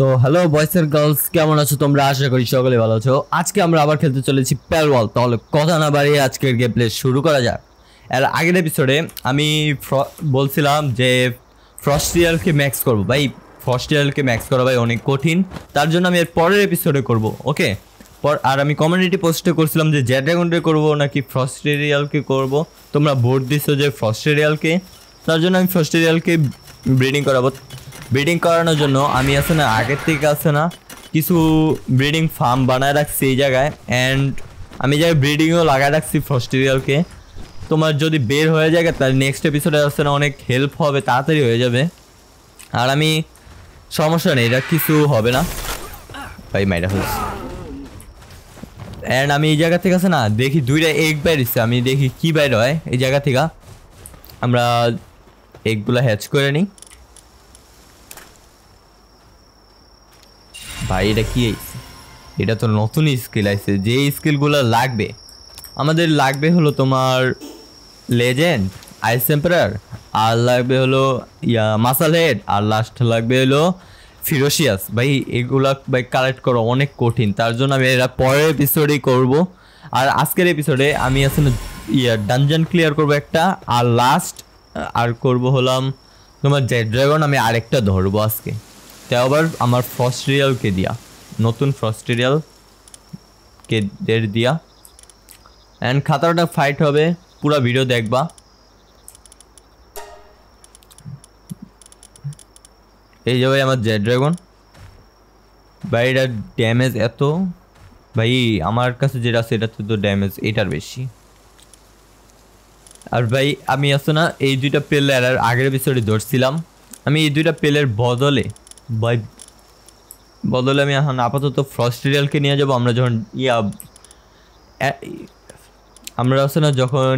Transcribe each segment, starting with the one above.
তো হ্যালো বয়স and girls কেমন আছো তোমরা আশা করি সকলে ভালো আছো আজকে আমরা আবার খেলতে চলেছি প্যারওয়াল তাহলে কথা না বাড়িয়ে আজকের গেম প্লে শুরু করা যাক এর আগের এপিসোডে আমি বলছিলাম যে ফ্রস্টিয়ালকে ম্যাক্স করবো ভাই ফ্রস্টিয়ালকে ম্যাক্স করা ভাই অনেক কঠিন তার জন্য আমি এর পরের এপিসোডে করব ওকে পর আর আমি কমিউনিটি পোস্টে করছিলাম যে জ্যাড্রাগনডে করব নাকি ফ্রস্টেরিয়ালকে করব তোমরা ভোট দিছো যে এরিয়ালকে তার জন্য আমি এরিয়ালকে ব্রিডিং করাবো ব্রিডিং করানোর জন্য আমি আছে না আগের থেকে আসছে না কিছু ব্রিডিং ফার্ম বানায় রাখছি এই জায়গায় অ্যান্ড আমি জায়গায় ব্রিডিংও লাগায় রাখছি ফস্টেরিয়ালকে তোমার যদি বের হয়ে যায় তাহলে নেক্সট এপিসোডে আসছে না অনেক হেল্প হবে তাড়াতাড়ি হয়ে যাবে আর আমি সমস্যা নেই এটা কিছু হবে না ভাই মাইটা হয়েছে অ্যান্ড আমি এই জায়গা থেকে আছে না দেখি দুইটা এগ বাইরেছে আমি দেখি কি বাইর হয় এই জায়গা থেকে আমরা এগগুলো হ্যাচ করে নিই ভাই এটা কি এটা তো নতুন স্কিল আছে যে স্কিলগুলো লাগবে আমাদের লাগবে হলো তোমার লেজেন্ড আইস টেম্পারার আর লাগবে হলো ইয়া মাসাল হেড আর লাস্ট লাগবে হলো ফিরোসিয়াস ভাই এগুলা ভাই কালেক্ট করা অনেক কঠিন তার জন্য আমি এটা পরের এপিসোডেই করব আর আজকের এপিসোডে আমি আসলে ইয়া ডানজন ক্লিয়ার করব একটা আর লাস্ট আর করব হলাম তোমার জেড ড্রাগন আমি আরেকটা ধরবো আজকে তাও আবার আমার ফস্টেরিয়ালকে দিয়া নতুন ফস্টেরিয়ালকে দের দিয়া অ্যান্ড খাতাটা ফাইট হবে পুরো ভিডিও দেখবা এই যে ভাই আমার জেড ড্রাগন ভাই এটা ড্যামেজ এত ভাই আমার কাছে যেটা আছে তো ড্যামেজ এটার বেশি আর ভাই আমি আসো না এই দুইটা পেলের আর আগের বিষয়টি ধরছিলাম আমি এই দুইটা পেলের বদলে বাই বদলে আমি এখন আপাতত ফ্রস্টেরিয়ালকে নিয়ে যাব আমরা যখন ইয়া আমরা আসলে যখন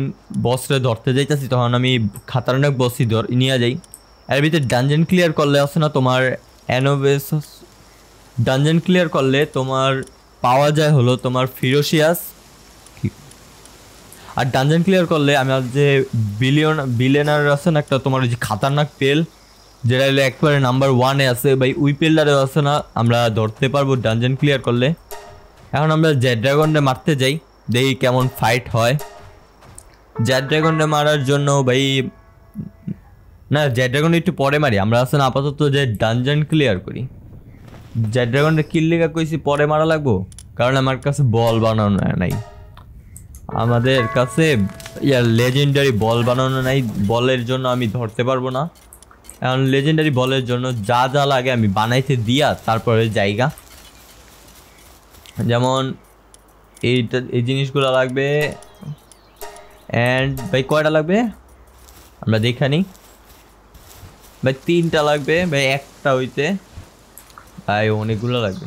বসরে ধরতে যাইতেছি তখন আমি খাতারনাক বসই ধর নিয়ে যাই এর ভিতরে ডানজেন ক্লিয়ার করলে আসে না তোমার অ্যানোভেস ডানজেন ক্লিয়ার করলে তোমার পাওয়া যায় হলো তোমার ফিরোসিয়াস আর ডানজেন ক্লিয়ার করলে আমি যে বিলিয়ন বিলিয়নার আছে না একটা তোমার ওই যে খাতারনাক তেল যেটা একবারে নাম্বার ওয়ানে আছে ভাই উই পিল্ডারেও আছে না আমরা ধরতে পারবো ডানজেন ক্লিয়ার করলে এখন আমরা জ্যাড ড্রাগনটা মারতে যাই দেখি কেমন ফাইট হয় জ্যাড ড্রাগনটা মারার জন্য ভাই না জ্যাড ড্রাগন একটু পরে মারি আমরা আসে না আপাতত যে ডানজেন ক্লিয়ার করি জ্যাড ড্রাগনটা কিল্লিকা কইছি পরে মারা লাগবো কারণ আমার কাছে বল বানানো নাই আমাদের কাছে ইয়ার লেজেন্ডারি বল বানানো নাই বলের জন্য আমি ধরতে পারবো না এখন লেজেন্ডারি বলের জন্য যা যা লাগে আমি বানাইতে দিয়া তারপরে জায়গা যেমন এইটা এই জিনিসগুলো লাগবে অ্যান্ড ভাই কয়টা লাগবে আমরা দেখে নিই ভাই তিনটা লাগবে ভাই একটা হইতে ভাই অনেকগুলো লাগবে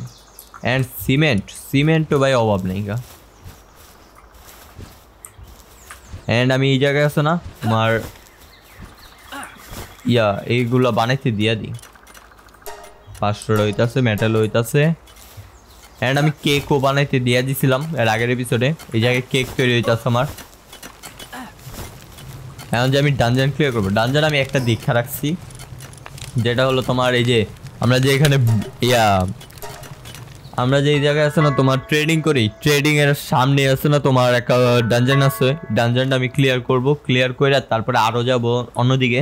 অ্যান্ড সিমেন্ট সিমেন্টও ভাই অভাব নেই গা অ্যান্ড আমি এই জায়গায় আসো না আমার ইয়া এইগুলা বানাইতে দিয়া দিই পাঁচশো হইতাছে মেটাল হইতাছে অ্যান্ড আমি কেকও বানাইতে দিয়া দিছিলাম এর আগের এপিসোডে এই জায়গায় কেক তৈরি হইতাছে আমার এখন যে আমি ডানজান ক্লিয়ার করবো ডানজান আমি একটা দীক্ষা রাখছি যেটা হলো তোমার এই যে আমরা যে এখানে ইয়া আমরা যে এই জায়গায় আছে না তোমার ট্রেডিং করি ট্রেডিং এর সামনে আছে না তোমার একটা ডানজান আছে ডানজানটা আমি ক্লিয়ার করব ক্লিয়ার করে তারপরে আরও যাবো অন্যদিকে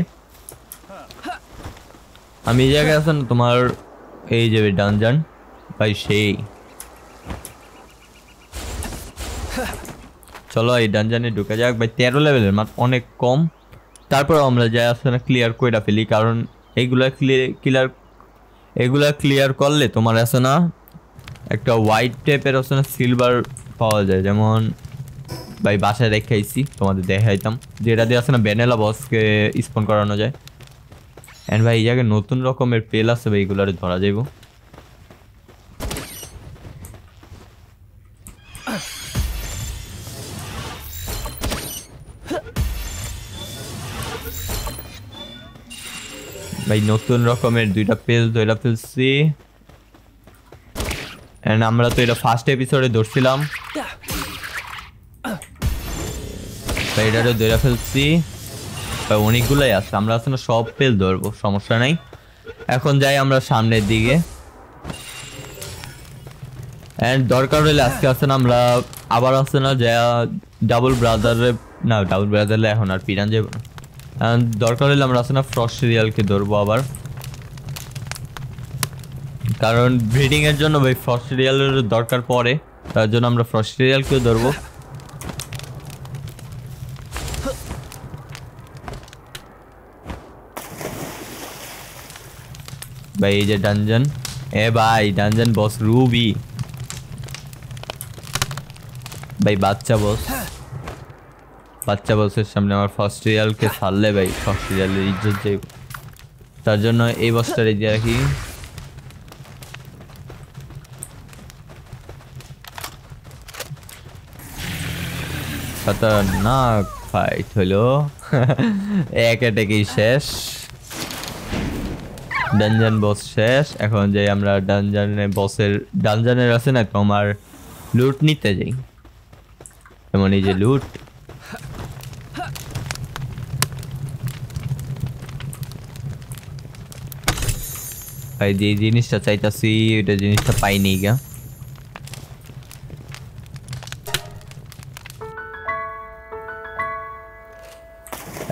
আমি এই জায়গায় না তোমার এই যে ডানজান ভাই সেই চলো এই ডানজানে ঢুকে যাক ভাই তেরো লেভেলের মাত্র অনেক কম তারপর আমরা যাই আসলে না ক্লিয়ার কইরা ফেলি কারণ এইগুলা ক্লিয়ার এগুলা ক্লিয়ার করলে তোমার আছে না একটা হোয়াইট টাইপের আছে না সিলভার পাওয়া যায় যেমন ভাই বাসায় রেখে আইছি তোমাদের দেখাইতাম যেটা দিয়ে আছে না বেনেলা বসকে স্পন করানো যায় এন্ড ভাই এই জায়গায় নতুন রকমের পেল আছে ভাই এগুলো ধরা যাইব ভাই নতুন রকমের দুইটা পেল ধরে ফেলছি অ্যান্ড আমরা তো এটা ফার্স্ট এপিসোডে ধরছিলাম ভাই এটারও ধরে ফেলছি অনেকগুলোই আছে আমরা আসলে সব পেল ধরবো সমস্যা নাই এখন যাই আমরা সামনের দিকে দরকার হলে আজকে আসেন আমরা আবার আসে না যা ডাবল ব্রাদারে না ডাবল ব্রাদারে এখন আর পিরান যাব না দরকার হলে আমরা আসে না ফ্রস্ট সিরিয়ালকে ধরবো আবার কারণ ব্রিডিংয়ের জন্য ভাই ফ্রস্ট সিরিয়ালের দরকার পড়ে তার জন্য আমরা ফ্রস্ট সিরিয়ালকেও ধরবো ভাই এই যে ডানজন এ ভাই ডানজন বস রুবি ভাই বাচ্চা বস বাচ্চা বসের সামনে আমার ফার্স্ট রিয়ালকে ফাললে ভাই ফার্স্ট রিয়ালের ইজ্জত যাইব তার জন্য এই বসটা রেডি রাখি খতরনাক ফাইট হলো এক অ্যাটাকেই শেষ ডানজান বস শেষ এখন যাই আমরা ডানজানে বসের ডানজানের আছে না তোমার লুট নিতে যাই এমন এই যে লুট এই যে জিনিসটা চাইতাছি ওইটা জিনিসটা পাইনি গা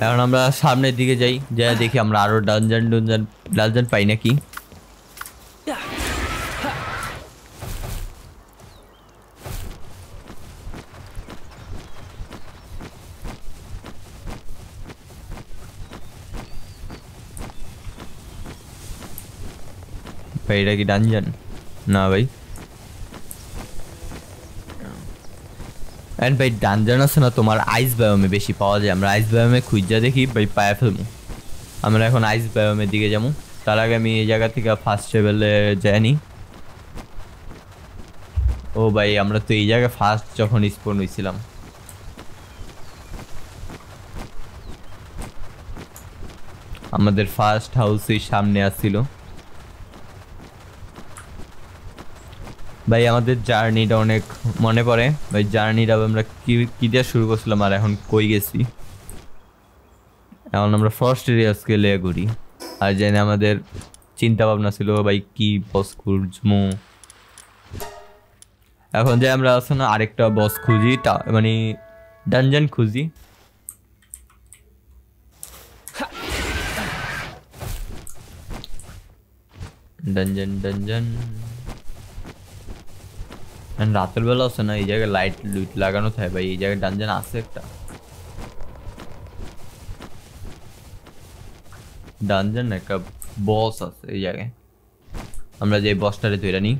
এখন আমরা সামনের দিকে যাই যা দেখি আমরা আরও ডানজন ডুনজন ডানজন পাই নাকি এটা কি ডানজন না ভাই এন্ড ভাই ডানজন আছে না তোমার আইস বায়োমে বেশি পাওয়া যায় আমরা আইস বায়োমে খুঁজা দেখি ভাই পায়া ফেলবো আমরা এখন আইস বায়োমের দিকে যাবো তার আগে আমি এই জায়গা থেকে ফার্স্ট ট্রেভেলে যাইনি ও ভাই আমরা তো এই জায়গায় ফার্স্ট যখন স্পোর্ট হয়েছিলাম আমাদের ফার্স্ট হাউসের সামনে আসছিল ভাই আমাদের জার্নিটা অনেক মনে পড়ে ভাই জার্নিটা আমরা কি কি দিয়ে শুরু করছিলাম আর এখন কই গেছি এখন আমরা ফার্স্ট এরিয়াসকে স্কেলে ঘুরি আর যেন আমাদের চিন্তা ভাবনা ছিল ভাই কি বস খুঁজমু এখন যে আমরা আছে না আরেকটা বস খুঁজি মানে ডানজন খুঁজি ডানজন ডানজন অ্যান্ড রাতের বেলা আসে না এই জায়গায় লাইট লুইট লাগানো থাকে ভাই এই জায়গায় ডানজেন আছে একটা ডানজান একটা বস আছে এই জায়গায় আমরা যে বসটারে ধরে নিই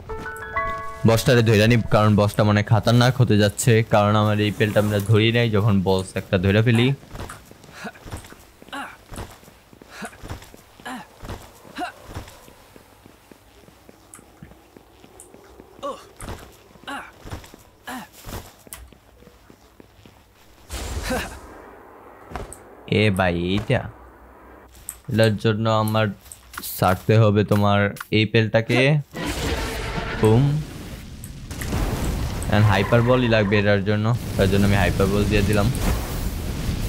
বসটারে ধরে নিই কারণ বসটা মানে খাতারনাক হতে যাচ্ছে কারণ আমার এই পেলটা আমরা ধরিয়ে নাই যখন বস একটা ধরে ফেলি ভাই এইটা এটার জন্য আমার সারতে হবে তোমার এই পেলটাকে বুম অ্যান্ড হাইপার বলই লাগবে এটার জন্য তার জন্য আমি হাইপার বল দিয়ে দিলাম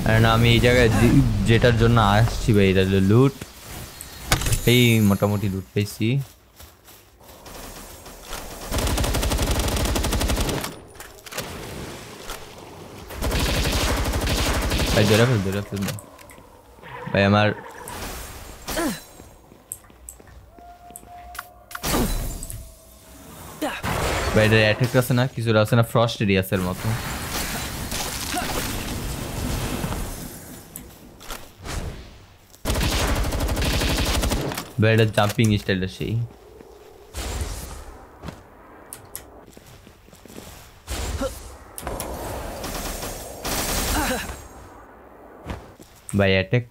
অ্যান্ড আমি এই জায়গায় যেটার জন্য আসছি ভাই এটা লুট এই মোটামুটি লুট পেয়েছি জোরে ফেল জোরে ফেল ভাই আমার ভাই এটার অ্যাটাক আছে না কিছুটা আছে না ফ্রস্ট এরিয়াসের মতো ভাই এটার জাম্পিং স্টাইলটা সেই by attack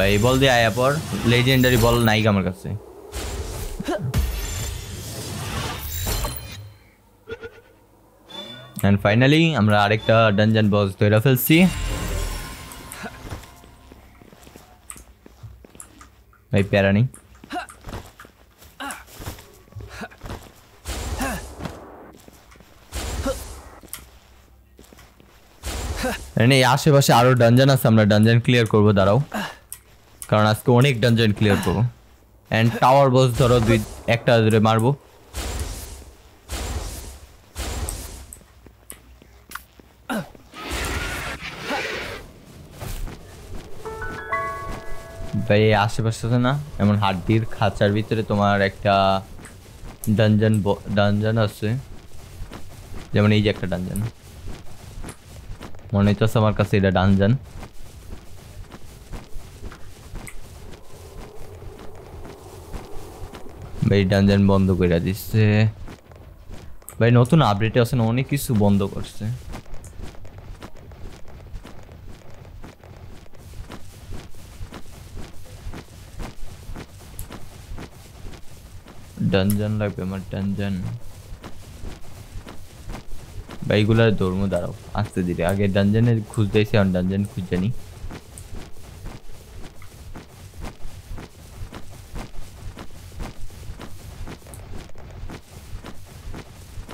ভাই বল দিয়ে আয়া পর লেজেন্ডারি বল নাই আমার কাছে অ্যান্ড ফাইনালি আমরা আরেকটা ডানজান বস ফেলছি ভাই প্যারা নেই আশেপাশে আরো ডানজান আছে আমরা ডানজান ক্লিয়ার করবো দাঁড়াও কারণ আজকে অনেক ডানজন ক্লিয়ার করবো অ্যান্ড টাওয়ার বস ধরো দুই একটা ধরে মারবো ভাই আশেপাশে আছে না এমন হাড্ডির খাঁচার ভিতরে তোমার একটা ডানজন ডানজন আছে যেমন এই যে একটা ডানজন মনে হচ্ছে আমার কাছে এটা ডানজন ভাই ডানজান বন্ধ করে দিচ্ছে ভাই নতুন আপডেটে না অনেক কিছু বন্ধ করছে ডানজান লাগবে আমার ডানজান ভাই এগুলার দৌড়মো দাঁড়াও আসতে দিলে আগে ডানজানের খুঁজতেছি আমি ডানজন ডানজান খুঁজ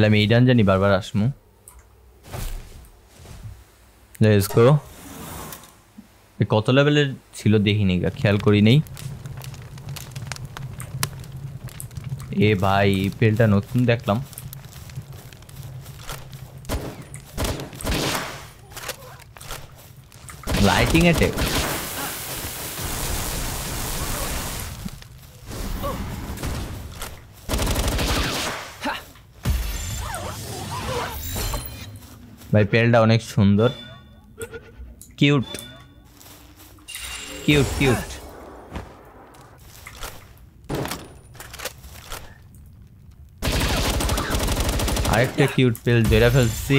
তাহলে আমি ইডান জানি বারবার আসমু লেটস কত লেভেলের ছিল দেখিনি খেয়াল করি নেই এ ভাই পেলটা নতুন দেখলাম লাইটিং অ্যাটেক ভাই পেলটা অনেক সুন্দর কিউট কিউট কিউট আরেকটা কিউট পেল ধরে ফেলছি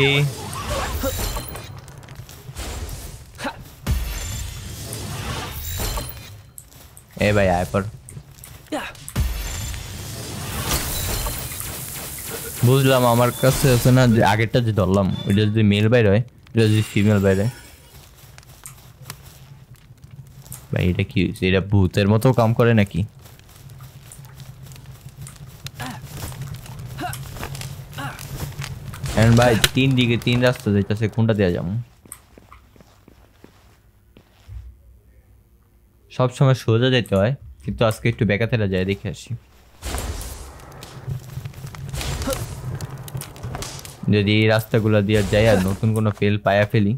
ए भाई आए पर বুঝলাম আমার কাছে আছে না যে আগেরটা যে ধরলাম ওইটা যদি মেল বাইর হয় এটা যদি ফিমেল বাইর হয় ভাই এটা কি হয়েছে এটা ভূতের মতো কাম করে নাকি ভাই তিন দিকে তিন রাস্তা সে কোনটা দেওয়া যাবো সবসময় সোজা যেতে হয় কিন্তু আজকে একটু বেকাতেরা যায় দেখে আসি যদি এই রাস্তাগুলো দিয়ে যাই আর নতুন কোনো ফেল পায়া ফেলি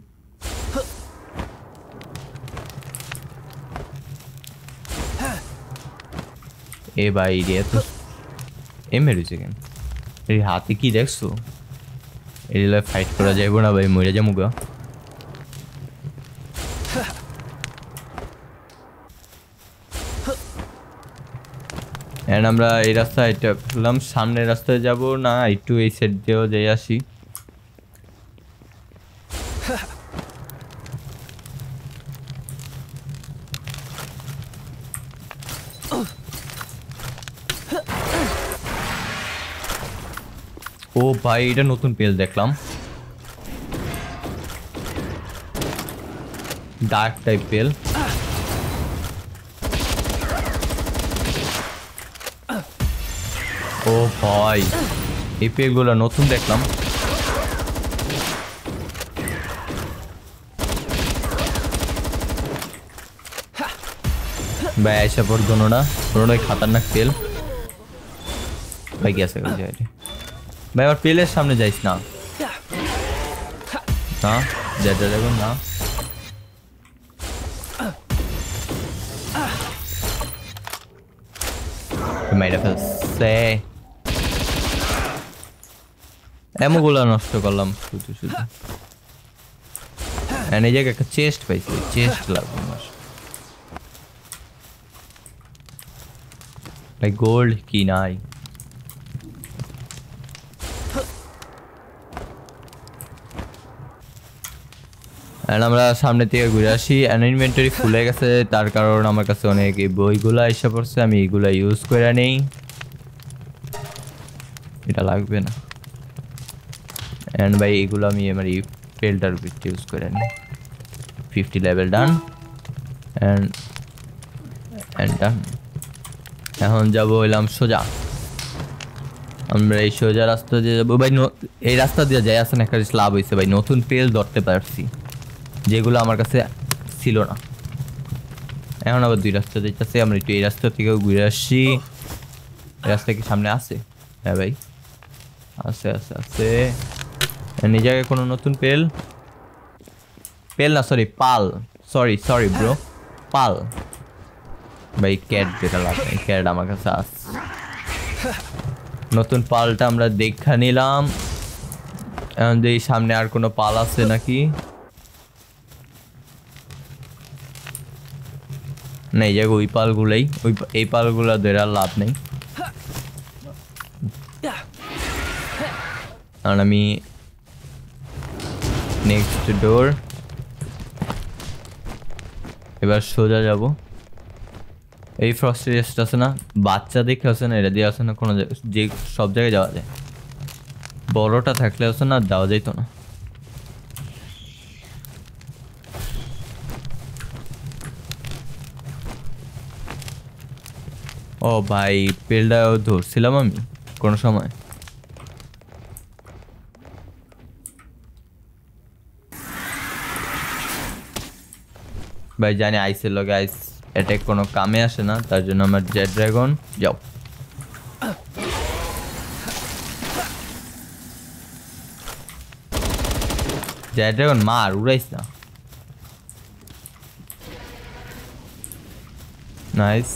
এ ভাই রে তো এ মেরেছে কেন এই হাতে কি দেখছো এগুলো ফাইট করা যাইব না ভাই মরে যাবো গা অ্যান্ড আমরা এই রাস্তায় এটা ফেললাম সামনের রাস্তায় যাব না একটু এই সাইড দিয়েও যাই আসি ও ভাই এটা নতুন পেজ দেখলাম ডার্ক টাইপ পেল ও ভাই এই পেগুলো নতুন দেখলাম ভাই এসে পর গণনা গণনায় খাতারনাক তেল ভাই গেছে ভাই আমার পেলের সামনে যাইস না না দেখুন না made of a অ্যামোগুলো নষ্ট করলাম শুধু শুধু হ্যাঁ, জায়গায় একটা চেস্ট পাইছি চেস্ট লাগবে আমার গোল্ড কি নাই আমরা সামনে থেকে ঘুরে আসি অ্যান্ড খুলে ফুলে গেছে তার কারণ আমার কাছে অনেক এই বইগুলো এসে পড়ছে আমি এইগুলো ইউজ করে নেই এটা লাগবে না এন্ড ভাই এগুলো আমি আমার এই পেলটার উপর ইউজ করে নিই fifty level done and and done এখন যাব হইলাম সোজা আমরা এই সোজা রাস্তা দিয়ে যাবো ভাই এই রাস্তা দিয়ে যাই আসেন একটা লাভ হয়েছে ভাই নতুন পেল ধরতে পারছি যেগুলো আমার কাছে ছিল না এখন আবার দুই রাস্তা যেতেছে আমরা একটু এই রাস্তা থেকেও ঘুরে আসছি রাস্তা কি সামনে আছে হ্যাঁ ভাই আছে আছে আছে এই আচ্ছা, জায়গায় কোনো নতুন পেল পেল না sorry pal sorry sorry bro pal ভাই ক্যাট যেটা লাগবে ক্যাট আমার কাছে আস নতুন পালটা আমরা দেখা নিলাম এখন যে সামনে আর কোনো পাল আছে নাকি না এই জায়গায় ওই পালগুলোই ওই এই পালগুলো ধরে লাভ নেই কারণ আমি নেক্সট ডোর এবার সোজা যাব এই ফ্রস্ট রেস্ট আছে না বাচ্চা দেখে আসে না এটা দিয়ে আসে না কোনো যে সব জায়গায় যাওয়া যায় বড়টা থাকলে আসে না যাওয়া যাইতো না ও ভাই পেলটাও ধরছিলাম আমি কোনো সময় ভাই জানি আইসের লগে আইস অ্যাটাক কোনো কামে আসে না তার জন্য আমার জেড ড্রাগন যাও জেড ড্রাগন মার উড়াইস না নাইস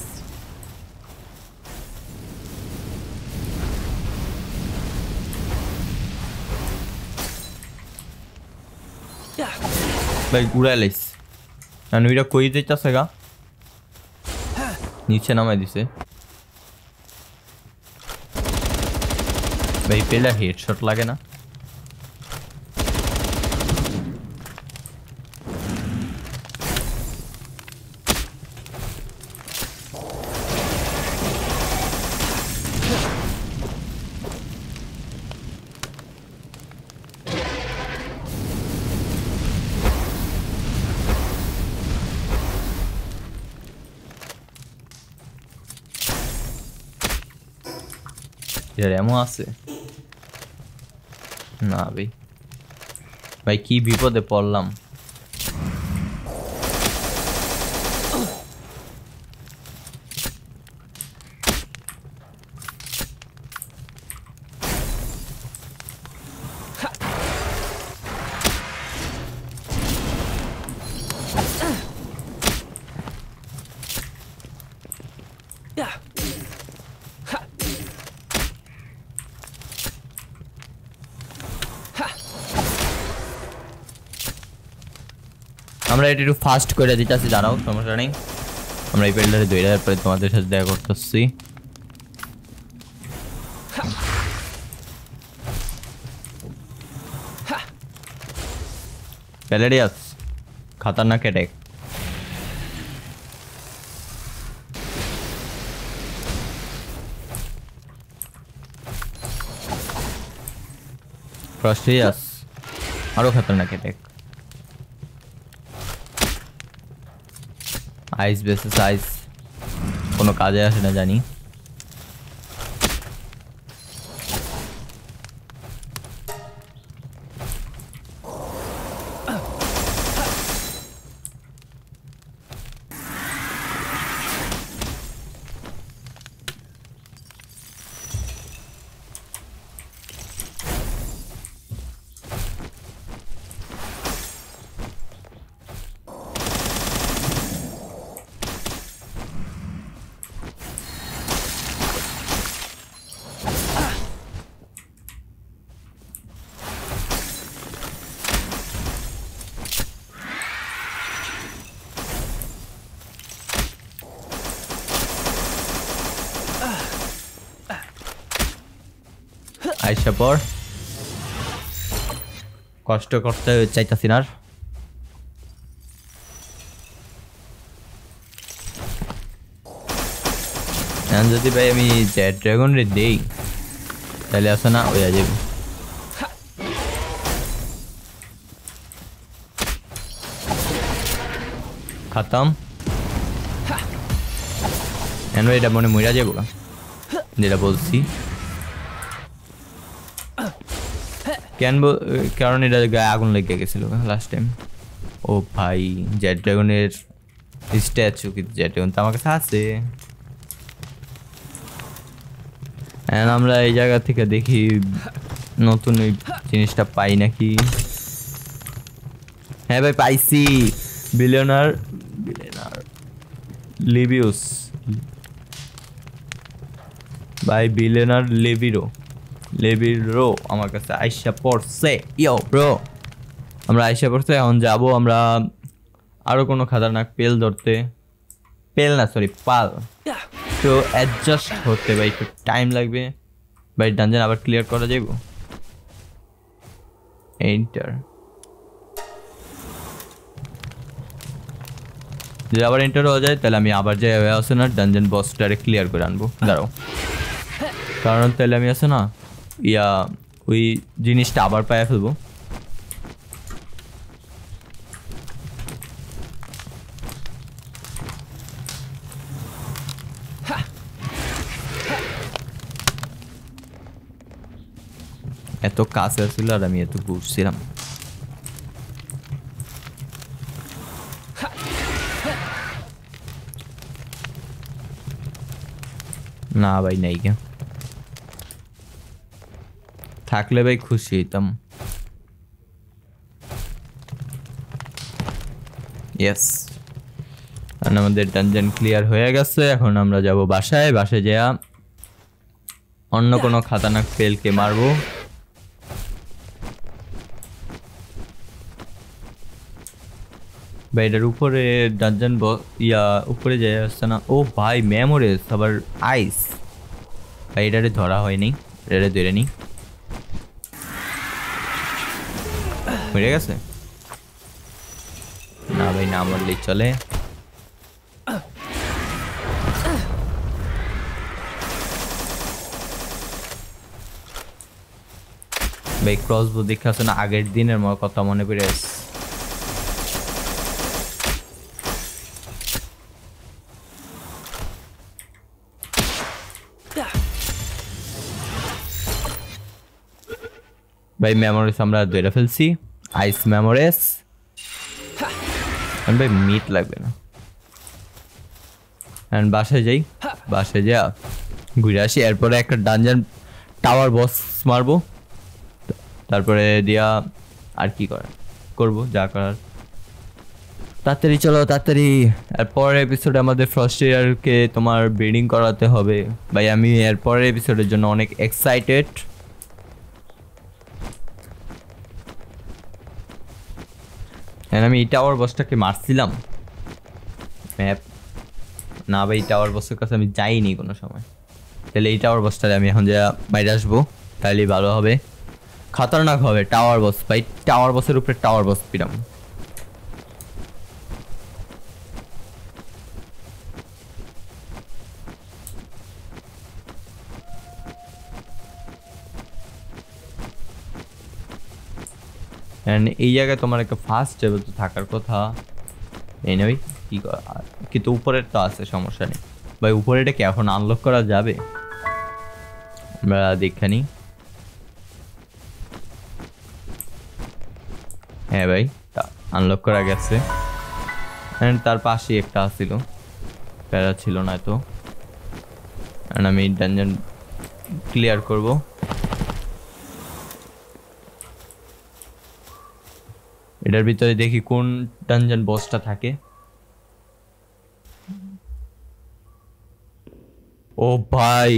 ভাই উড়াইলাইস নানুইরা কই যেতেছে গা নিচে নামাই দিছে ভাই পেলা হেডশট লাগে না আছে না ভাই ভাই কি বিপদে পড়লাম এটা একটু ফাস্ট করে দিতেছি দাঁড়াও সমস্যা নেই আমরা এই পেলটারে দুই হাজার পরে তোমাদের সাথে দেখা করতেছি প্যালেডিয়াস খাতারনাক অ্যাটাক ফ্রস্টিয়াস আরও খাতারনাক অ্যাটাক आइस बेसिस आइस कोनो काजे है ना जानी আসার পর কষ্ট করতে চাইতেছি না যদি ভাই আমি ড্রাগন রে দেই তাহলে আসে না ওই যাবে খাতাম এটা মনে মইরা যাবো যেটা বলছি কেন কারণ এটা গায়ে আগুন লেগে গেছিল লাস্ট টাইম ও ভাই জ্যাড ড্রাগনের স্ট্যাচু কিন্তু জেড ড্রাগন তো আমার কাছে আছে আমরা এই জায়গা থেকে দেখি নতুন ওই জিনিসটা পাই নাকি হ্যাঁ ভাই পাইছি বিলিয়নার বিলিয়নার লিবিউস ভাই বিলিয়নার লিবিরো লেবির রো আমার কাছে আইসা পড়ছে ইয়ো ব্রো আমরা আইসা পড়ছে এখন যাব আমরা আরও কোনো খাতারনাক পেল ধরতে পেল না সরি পাল তো অ্যাডজাস্ট হতে ভাই একটু টাইম লাগবে ভাই ডানজেন আবার ক্লিয়ার করা যাইব এন্টার যদি আবার এন্টার হয়ে যায় তাহলে আমি আবার যে আসে না ডানজন ডানজেন ডাইরেক্ট ক্লিয়ার করে আনবো দাঁড়াও কারণ তাহলে আমি আছে না ইয়া ওই জিনিসটা আবার পায়ে ফেলবো এত কাছে আসছিল আর আমি এত ঘুরছিলাম না ভাই নাই কেন থাকলে ভাই খুশি হইতাম ইয়েস আমাদের ডানজেন ক্লিয়ার হয়ে গেছে এখন আমরা যাব বাসায় বাসায় যাওয়া অন্য কোনো খাতানাক ফেলকে মারব ভাই এটার উপরে ডানজান ইয়া উপরে যাই আসছে না ও ভাই মেমোরেজ আবার আইস ভাই এটারে ধরা হয়নি এটারে ধরে নিই মরে গেছে না ভাই না মরলেই চলে ভাই ক্রস ক্রসবো দেখে না আগের দিনের কথা মনে পড়ে আসছে ভাই মেমোরিস আমরা ধরে ফেলছি আইস মেমোরেস ভাই মিট লাগবে না অ্যান্ড বাসায় যাই বাসায় যা ঘুরে আসি এরপরে একটা ডানজান টাওয়ার বস মারবো তারপরে দিয়া আর কি করে করবো যা করার তাড়াতাড়ি চলো তাড়াতাড়ি এরপরের এপিসোডে আমাদের ফার্স্ট ইয়ারকে তোমার ব্রিডিং করাতে হবে ভাই আমি এরপরের এপিসোডের জন্য অনেক এক্সাইটেড আমি এই টাওয়ার বসটাকে মারছিলাম ম্যাপ না ভাই টাওয়ার বসের কাছে আমি যাইনি কোনো সময় তাহলে এই টাওয়ার বসটাতে আমি এখন যা বাইরে আসবো তাহলে ভালো হবে খাতারনাক হবে টাওয়ার বস ভাই টাওয়ার বসের উপরে টাওয়ার বস পিরাম অ্যান্ড এই জায়গায় তোমার একটা ফার্স্ট টেবিল তো থাকার কথা এনই কী কিন্তু উপরের তো আছে সমস্যা নেই ভাই উপরে এটা এখন আনলক করা যাবে আমরা দেখে নিই হ্যাঁ ভাই আনলক করা গেছে অ্যান্ড তার পাশেই একটা আসছিল প্যারা ছিল না তো অ্যান্ড আমি ডানজন ক্লিয়ার করবো এটার ভিতরে দেখি কোন ডানজান বসটা থাকে ও ভাই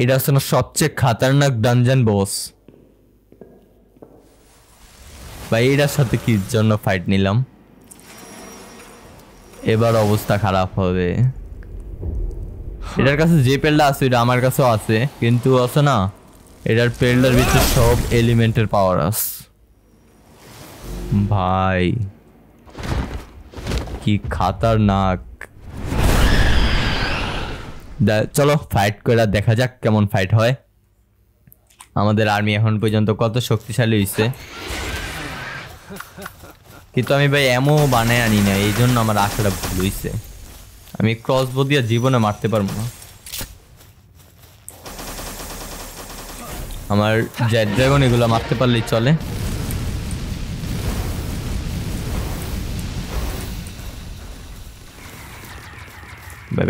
এটা হচ্ছে না সবচেয়ে খাতারনাক ডানজান বস ভাই এটার সাথে কি জন্য ফাইট নিলাম এবার অবস্থা খারাপ হবে এটার কাছে যে পেলটা আছে এটা আমার কাছেও আছে কিন্তু আছে না এটার পেলটার ভিতরে সব এলিমেন্টের পাওয়ার আছে ভাই কি খাতারনাক চলো ফাইট করে দেখা যাক কেমন ফাইট হয় আমাদের আর্মি এখন পর্যন্ত কত শক্তিশালী হয়েছে কিন্তু আমি ভাই এমও বানায় আনি না এই জন্য আমার আশাটা ভুল হয়েছে আমি ক্রস বদিয়া জীবনে মারতে পারবো না আমার জ্যাট ড্রাগন এগুলো মারতে পারলেই চলে Yeah.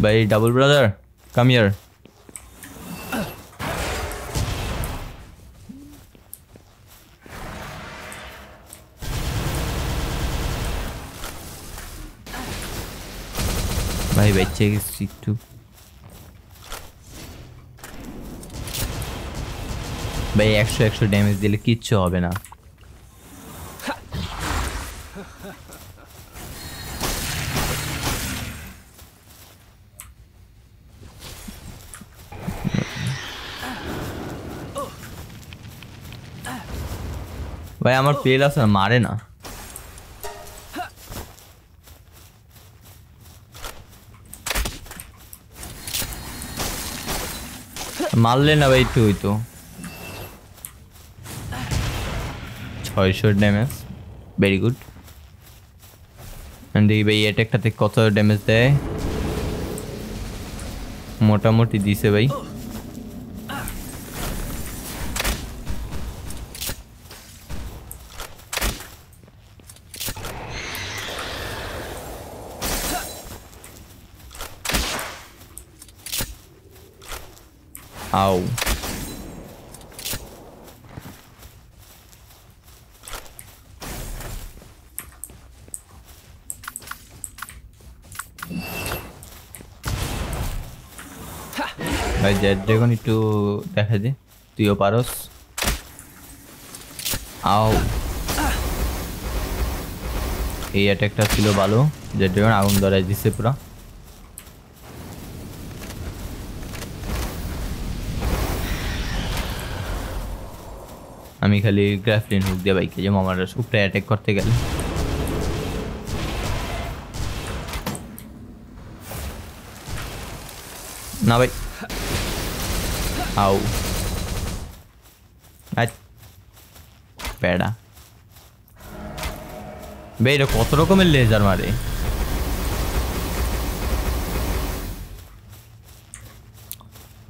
By double brother, come here. বেঁচে গেছি একটু ভাই একশো একশো ড্যামেজ দিলে কিচ্ছু হবে না ভাই আমার পেল আছে না মারে না মারলে না ভাই তুই তো ছয়শো ড্যামেজ ভেরি গুড দেখি ভাই এটা একটাতে কত ড্যামেজ দেয় মোটামুটি দিছে ভাই Ow. ভাই জেড ড্রাগন একটু দেখা দে তুইও পারস আও এই অ্যাটাকটা ছিল ভালো জেড ড্রাগন আগুন ধরাই দিছে পুরা আমি খালি গ্রাফলিন হুক দিয়ে বাইকে যাবো আমার উপরে অ্যাটেক করতে গেলে না ভাই আউ প্যাডা ভাই এটা কত রকমের লেজার মারে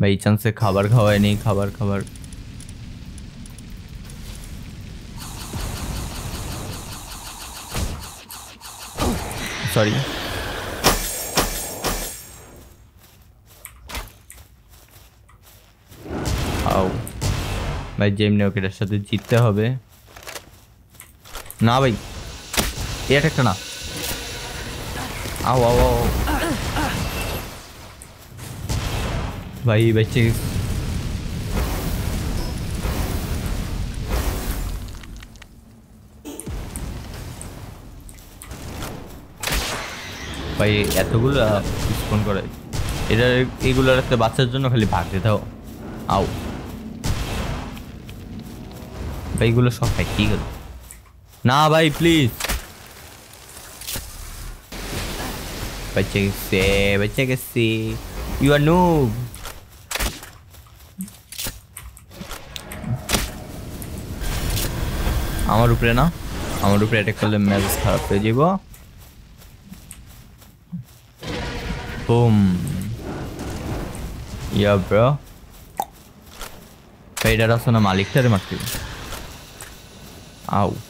ভাই চান্সে খাবার খাওয়ায় নেই খাবার খাবার আও না جيم নাওকের সাথে জিততে হবে না ভাই এটেক কর না आओ आओ ভাই বেঁচে ভাই এতগুলো স্পন করে এটা এগুলো একটা বাচ্চার জন্য খালি দিতে হো আও ভাই এগুলো সব ভাই কি গেল না ভাই প্লিজ বাচ্চা গেছে বাচ্চা গেছে ইউ আর নো আমার উপরে না আমার উপরে অ্যাটাক করলে ম্যাচ খারাপ হয়ে যাব Boom. Yeah, bro. d e y that was a Malik m Ow.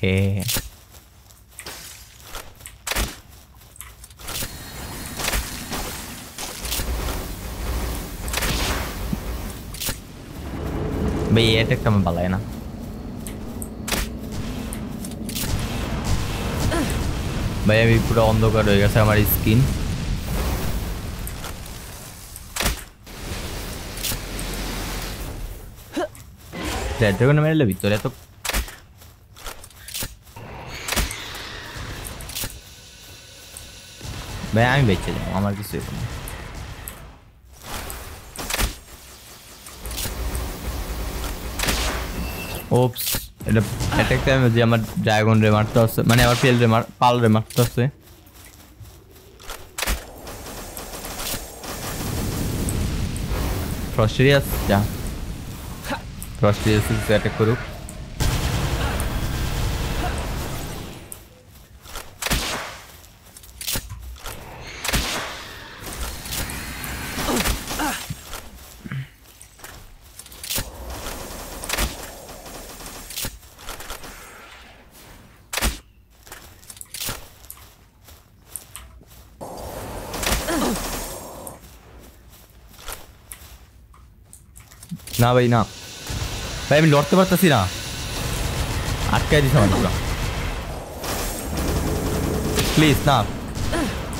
Oke. Okay. Bi, ka mabalay na. Baya, may pura kondo ka doon kasi amari skin. Dito ko lebih na labito. Dito ভাই আমি বেঁচে যাবো আমার কিছু এরকম ওপস এটা attack টাইমে যে আমার ড্রাগন রে মারতে আসছে মানে আমার পেল রে মার পাল রে মারতে আসছে ফ্রস্ট্রিয়াস যা ফ্রস্ট্রিয়াস অ্যাটাক করুক না ভাই না ভাই আমি লড়তে পারতেছি না আটকাই দিস আমার প্লিজ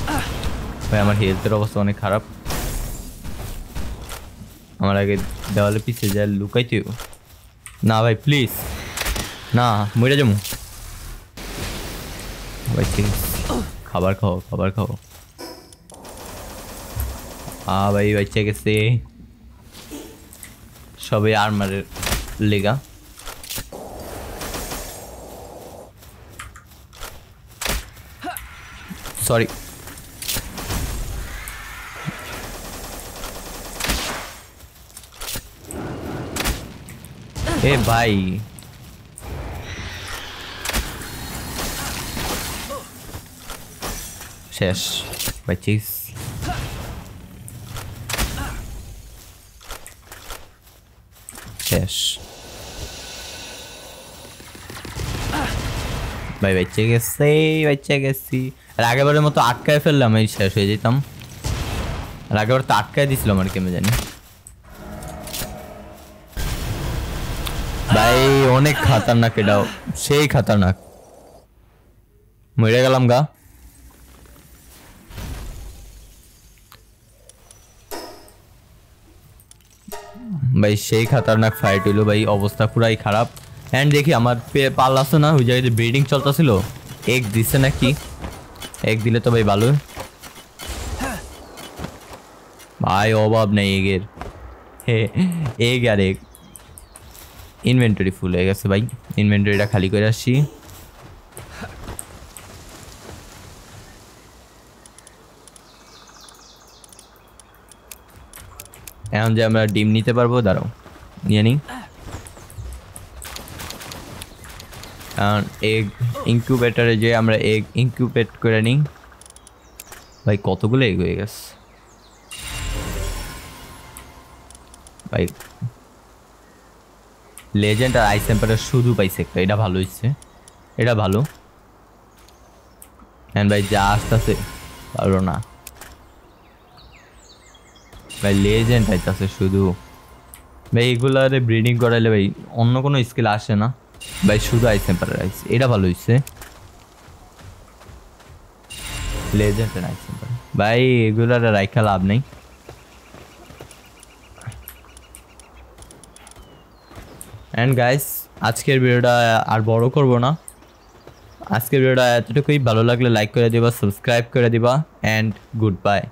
না ভাই আমার হেলথের অবস্থা অনেক খারাপ আমার আগে দেওয়ালে পিছিয়ে যায় লুকাইতে না ভাই প্লিজ না মইরা যাবো ভাই খাবার খাও খাবার খাও আ ভাই বাচ্চা গেছে সবে আর্মারের লেগা সরি এ ভাই শেষ বাইচিস ভাই বেঁচে গেছে বেঁচে গেছি আর আগেবারের মতো আটকায় ফেললাম এই শেষ হয়ে যেতাম আর আগেবার তো আটকায় দিয়েছিলাম আর কেমন জানি ভাই অনেক খাতারনাক এটাও সেই খাতারনাক মরে গেলাম গা ভাই সেই খাতারনাক ফাইট হইলো ভাই অবস্থা পুরাই খারাপ অ্যান্ড দেখি আমার আসতো না ওই জায়গায় যে ব্রিডিং চলতেছিল এক দিছে নাকি এক দিলে তো ভাই ভালো ভাই অভাব নেই এগের হে এগ আর এগ ইনভেন্টরি ফুল হয়ে গেছে ভাই ইনভেন্টরিটা খালি করে আসছি এখন যে আমরা ডিম নিতে পারবো দাঁড়াও নিয়ে নিই কারণ এগ ইনকিউবেটারে যে আমরা এগ ইনকিউবেট করে নিই ভাই কতগুলো এগ হয়ে গেছে ভাই লেজেন্ড আর আইস টেম্পারের শুধু পাইছে একটা এটা ভালো হচ্ছে এটা ভালো হ্যাঁ ভাই যা আস্তে ভালো না ভাই লেজেন্ড আছে শুধু ভাই এগুলারে ব্রিডিং করাইলে ভাই অন্য কোনো স্কিল আসে না ভাই শুধু আই টেম্পারের আইস এটা ভালো হইছে লেজেন্ড আইস টেম্পার ভাই এগুলারে রাইখা লাভ নেই অ্যান্ড গাইস আজকের ভিডিওটা আর বড় করব না আজকের ভিডিওটা এতটুকুই ভালো লাগলে লাইক করে দিবা সাবস্ক্রাইব করে দিবা অ্যান্ড গুড বাই